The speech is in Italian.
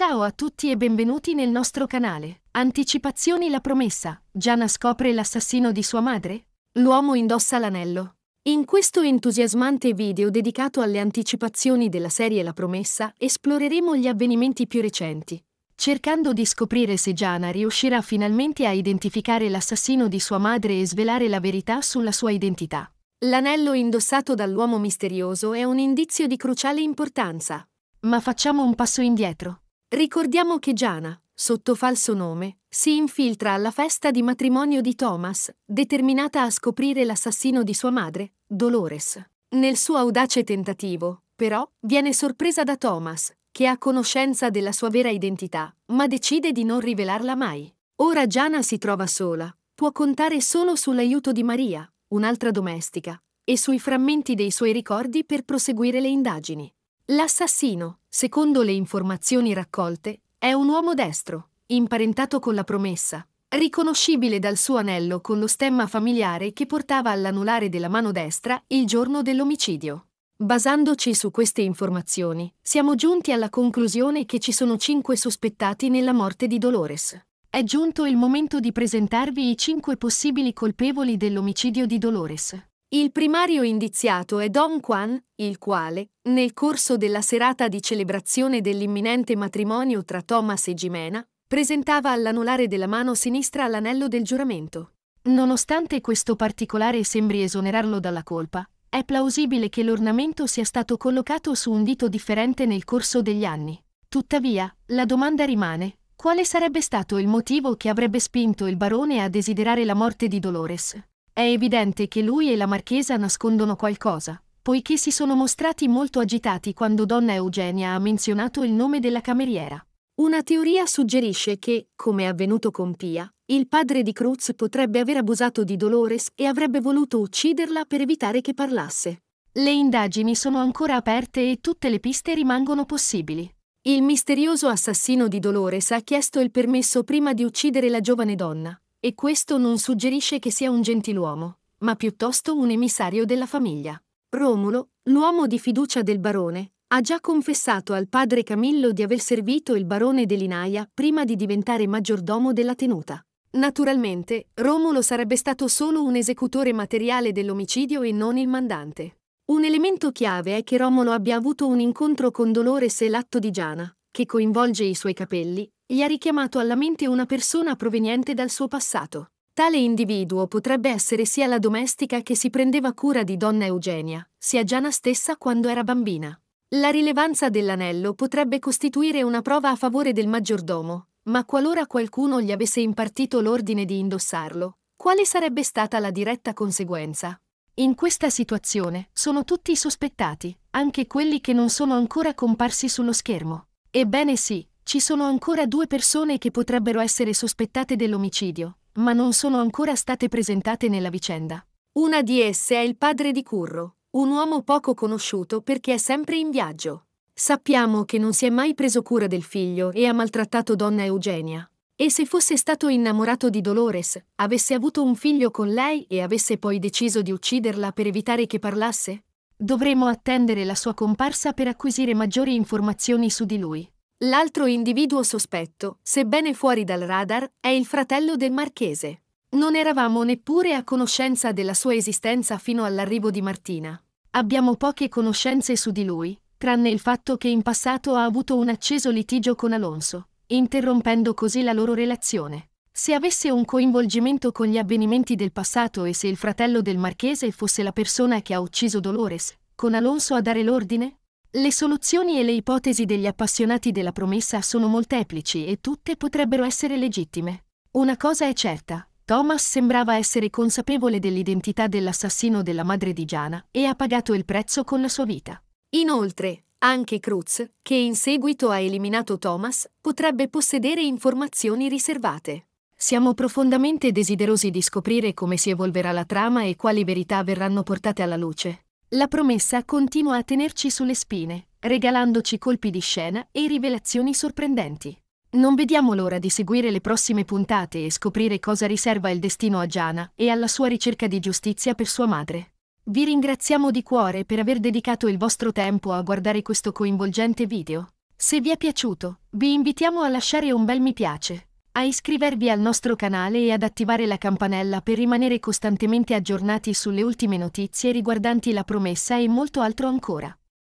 Ciao a tutti e benvenuti nel nostro canale. Anticipazioni la promessa. Gianna scopre l'assassino di sua madre? L'uomo indossa l'anello. In questo entusiasmante video dedicato alle anticipazioni della serie La promessa, esploreremo gli avvenimenti più recenti, cercando di scoprire se Gianna riuscirà finalmente a identificare l'assassino di sua madre e svelare la verità sulla sua identità. L'anello indossato dall'uomo misterioso è un indizio di cruciale importanza. Ma facciamo un passo indietro. Ricordiamo che Giana, sotto falso nome, si infiltra alla festa di matrimonio di Thomas, determinata a scoprire l'assassino di sua madre, Dolores. Nel suo audace tentativo, però, viene sorpresa da Thomas, che ha conoscenza della sua vera identità, ma decide di non rivelarla mai. Ora Giana si trova sola, può contare solo sull'aiuto di Maria, un'altra domestica, e sui frammenti dei suoi ricordi per proseguire le indagini. L'assassino, secondo le informazioni raccolte, è un uomo destro, imparentato con la promessa, riconoscibile dal suo anello con lo stemma familiare che portava all'anulare della mano destra il giorno dell'omicidio. Basandoci su queste informazioni, siamo giunti alla conclusione che ci sono cinque sospettati nella morte di Dolores. È giunto il momento di presentarvi i cinque possibili colpevoli dell'omicidio di Dolores. Il primario indiziato è Don Quan, il quale, nel corso della serata di celebrazione dell'imminente matrimonio tra Thomas e Jimena, presentava all'anulare della mano sinistra l'anello del giuramento. Nonostante questo particolare sembri esonerarlo dalla colpa, è plausibile che l'ornamento sia stato collocato su un dito differente nel corso degli anni. Tuttavia, la domanda rimane, quale sarebbe stato il motivo che avrebbe spinto il barone a desiderare la morte di Dolores? È evidente che lui e la marchesa nascondono qualcosa, poiché si sono mostrati molto agitati quando donna Eugenia ha menzionato il nome della cameriera. Una teoria suggerisce che, come è avvenuto con Pia, il padre di Cruz potrebbe aver abusato di Dolores e avrebbe voluto ucciderla per evitare che parlasse. Le indagini sono ancora aperte e tutte le piste rimangono possibili. Il misterioso assassino di Dolores ha chiesto il permesso prima di uccidere la giovane donna, e questo non suggerisce che sia un gentiluomo, ma piuttosto un emissario della famiglia. Romulo, l'uomo di fiducia del barone, ha già confessato al padre Camillo di aver servito il barone dell'Inaia prima di diventare maggiordomo della tenuta. Naturalmente, Romulo sarebbe stato solo un esecutore materiale dell'omicidio e non il mandante. Un elemento chiave è che Romolo abbia avuto un incontro con Dolores e l'atto di Giana, che coinvolge i suoi capelli, gli ha richiamato alla mente una persona proveniente dal suo passato. Tale individuo potrebbe essere sia la domestica che si prendeva cura di donna Eugenia, sia Giana stessa quando era bambina. La rilevanza dell'anello potrebbe costituire una prova a favore del maggiordomo, ma qualora qualcuno gli avesse impartito l'ordine di indossarlo, quale sarebbe stata la diretta conseguenza? In questa situazione sono tutti sospettati, anche quelli che non sono ancora comparsi sullo schermo. Ebbene sì, ci sono ancora due persone che potrebbero essere sospettate dell'omicidio, ma non sono ancora state presentate nella vicenda. Una di esse è il padre di Curro, un uomo poco conosciuto perché è sempre in viaggio. Sappiamo che non si è mai preso cura del figlio e ha maltrattato donna Eugenia. E se fosse stato innamorato di Dolores, avesse avuto un figlio con lei e avesse poi deciso di ucciderla per evitare che parlasse? Dovremo attendere la sua comparsa per acquisire maggiori informazioni su di lui. L'altro individuo sospetto, sebbene fuori dal radar, è il fratello del marchese. Non eravamo neppure a conoscenza della sua esistenza fino all'arrivo di Martina. Abbiamo poche conoscenze su di lui, tranne il fatto che in passato ha avuto un acceso litigio con Alonso, interrompendo così la loro relazione. Se avesse un coinvolgimento con gli avvenimenti del passato e se il fratello del marchese fosse la persona che ha ucciso Dolores, con Alonso a dare l'ordine? Le soluzioni e le ipotesi degli appassionati della promessa sono molteplici e tutte potrebbero essere legittime. Una cosa è certa, Thomas sembrava essere consapevole dell'identità dell'assassino della madre di Giana e ha pagato il prezzo con la sua vita. Inoltre, anche Cruz, che in seguito ha eliminato Thomas, potrebbe possedere informazioni riservate. Siamo profondamente desiderosi di scoprire come si evolverà la trama e quali verità verranno portate alla luce. La promessa continua a tenerci sulle spine, regalandoci colpi di scena e rivelazioni sorprendenti. Non vediamo l'ora di seguire le prossime puntate e scoprire cosa riserva il destino a Giana e alla sua ricerca di giustizia per sua madre. Vi ringraziamo di cuore per aver dedicato il vostro tempo a guardare questo coinvolgente video. Se vi è piaciuto, vi invitiamo a lasciare un bel mi piace a iscrivervi al nostro canale e ad attivare la campanella per rimanere costantemente aggiornati sulle ultime notizie riguardanti la promessa e molto altro ancora.